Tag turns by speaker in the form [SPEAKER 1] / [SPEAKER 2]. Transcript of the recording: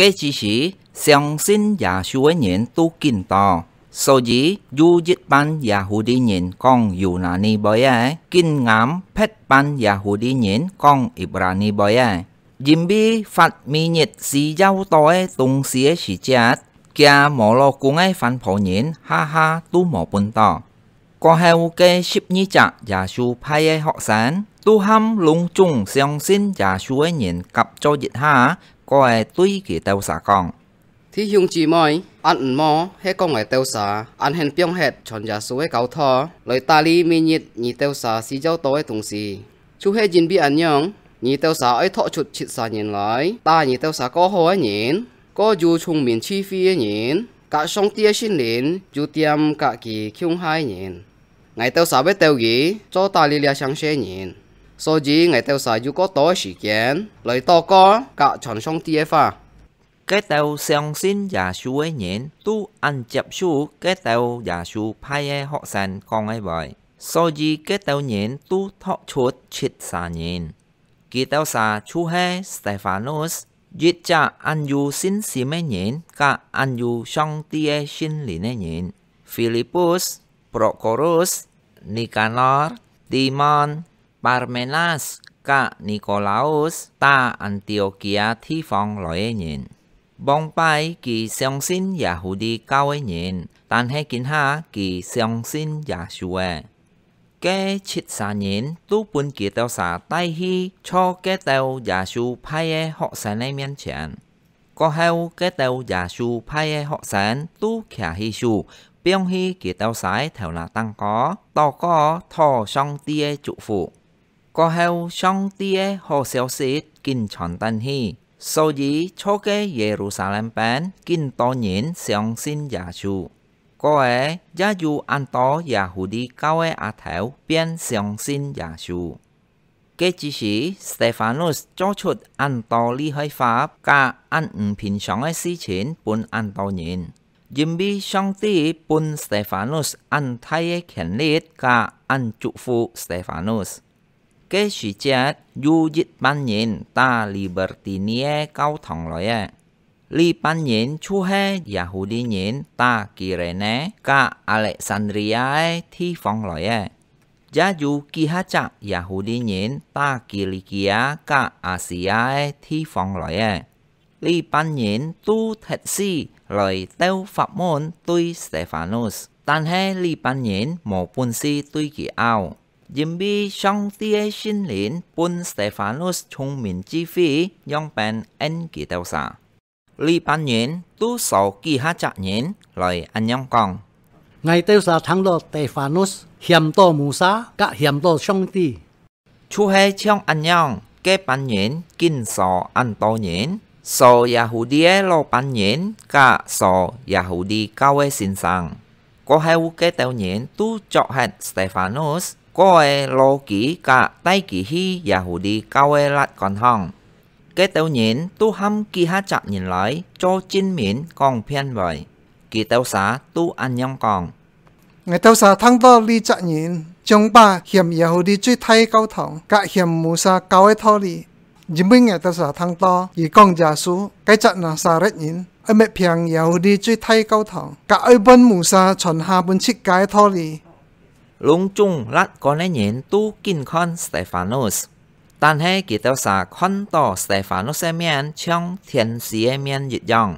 [SPEAKER 1] cái chỉ sĩ 相信亚述的人都见到，所以有一班亚述的人讲犹拿尼伯耶，近眼别班亚述的人讲伊布拉尼伯耶。因为发明日是有多的东西的时节，加摩洛公的反破人哈哈都冇搬到。过后嘅十二集亚述派嘅学生。Tu ham lung chung xiong xin và suối nhìn cặp cho dịch ha, coi tuy kỳ tàu xả còn.
[SPEAKER 2] Thì hương chỉ mỏi, ăn mò, hết con ngày tàu xả, ăn hèn piong hết chọn giả suối cao thọ, lời ta li mi nhiệt nhị tàu xả xí giao tối tùng xì. Chú hết nhìn bị ăn nhong, nhị tàu xả ấy thọ chuột chịt xả nhìn lại, ta nhị tàu xả có hoa nhìn, có dù chung miền chi phi nhìn, cả sông tia xin liền, dù tiêm cả kỳ khiung hai nhìn. Ngày tàu xả biết tàu gì, cho ta li lia sáng xe nhìn số gì ngày tao xài dù có tối sự kiện lời to có cả chọn xong tia pha cái tàu xong xin giả su ấy nhện tu ăn chập su
[SPEAKER 1] cái tàu giả su phai e họ sàn con ấy vậy so gì cái tàu nhện tu thọ chuột chết xà nhện kỳ tàu xà chú he Stephanos giết cha ăn du xin xì mê nhện cả ăn du xong tiê xin lì nè nhện Philippus Prochorus Nicanor Timon าร์เมนัสกับนิโคลาอุสตาอันติโอเกียที่ฟังลอยเงินบองไปกี่เซียงซินยาฮูดีเก้าเงินตันให้กินห้ากี่เซียงซินยาชัวเกชิดสาเงินตู้ปุ่นกี่เตาสาใต้ฮีชอเกเตายาชูพายเหาะแสนในเมียนเฉียนก็เฮาเกเตายาชูพายเหาะแสนตู้แขฮีชูเปียงฮีกี่เตาสายแถวลาตั้งกอต่อก็ทอช่องเตี้ยจุฟู过后上帝嘅好消息竟传登去，所以初嘅耶路撒冷版竟多人相信耶稣。嗰个也有按到耶稣的教嘅阿头便相信耶稣。嘅只是 Stephanus 做出按道理去法加按唔平常嘅事情本按道人。因为上帝本 Stephanus 按他嘅权力加按祝福 Stephanus。cái sĩ chết du dít ban nhìn ta liberty nia câu thòng lõi à li ban nhìn chu he yahudi nhìn ta kỳ rẻ né cả alexandria ấy thi phong lõi à giá dù kỳ hát chạm yahudi nhìn ta kỳ lì kia cả asia ấy thi phong lõi à li ban nhìn tu thật si lời têu phạm môn tuy stephanus tan he li ban nhìn một quân si tuy kỳ ao bi sinh chung chi phí, ยิมบี้ช่องเตียชินหลินปุนสเตฟานุสชงมินจีฟีย่องเป็นเอ็นกีเตวสาลีปันเย็นตู้สาวกีฮาจักเย็นลอยอันยองกอง ngày tiêu sa thắng lo tề phanus hiểm to mù sa cả hiểm to song ti chú hề trong anh nhong kế ban nhện kinh sò anh to nhện sò yahudi lo ban nhện cả sò yahudi cao ấy sinh sang có hai u kế tiêu nhện tu chọc hẹn stephanus có e lô kỹ cả tay kỹ hi và hủ đi cao e lại còn hong. Kế tàu nhìn tu hâm kỳ hát chạm nhìn lại cho chín miễn còn phiên vời. Kỳ tàu xá tu ăn nhong còn. Ngày tàu xá thăng to ly chạm nhìn, chúng ba hiểm đi truy thay cao thẳng, cả hiểm Musa cao e thô lì. Dì mươi ngày tàu xá thăng to, dì con giả sư cái chạm là xa rết nhìn. Ở mẹ phiàng đi truy thay cao thẳng, cả ơi bên Musa chọn hà bên chiếc cái thô lì. ลุงจุงรัดก็ได้เหยนตู้กินคอนสเตฟานอสตันให้กิตติศักดิ์คอนต่อสเตฟานอสเมียนช่องเทียนเสียเมียนยิดยอง